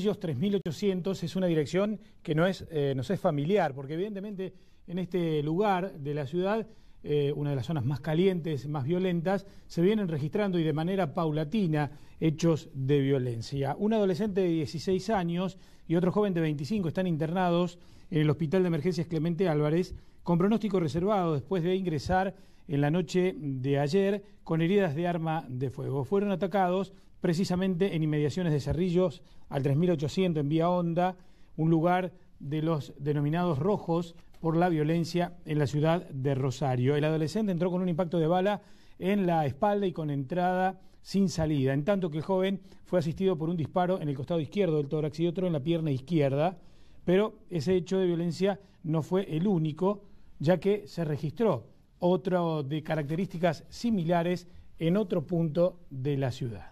3800 es una dirección que no es, eh, nos es familiar, porque evidentemente en este lugar de la ciudad, eh, una de las zonas más calientes, más violentas, se vienen registrando y de manera paulatina hechos de violencia. Un adolescente de 16 años y otro joven de 25 están internados en el Hospital de Emergencias Clemente Álvarez con pronóstico reservado después de ingresar en la noche de ayer con heridas de arma de fuego. Fueron atacados precisamente en inmediaciones de Cerrillos al 3800 en Vía Honda, un lugar de los denominados rojos por la violencia en la ciudad de Rosario. El adolescente entró con un impacto de bala en la espalda y con entrada sin salida, en tanto que el joven fue asistido por un disparo en el costado izquierdo del tórax y otro en la pierna izquierda, pero ese hecho de violencia no fue el único, ya que se registró otro de características similares en otro punto de la ciudad.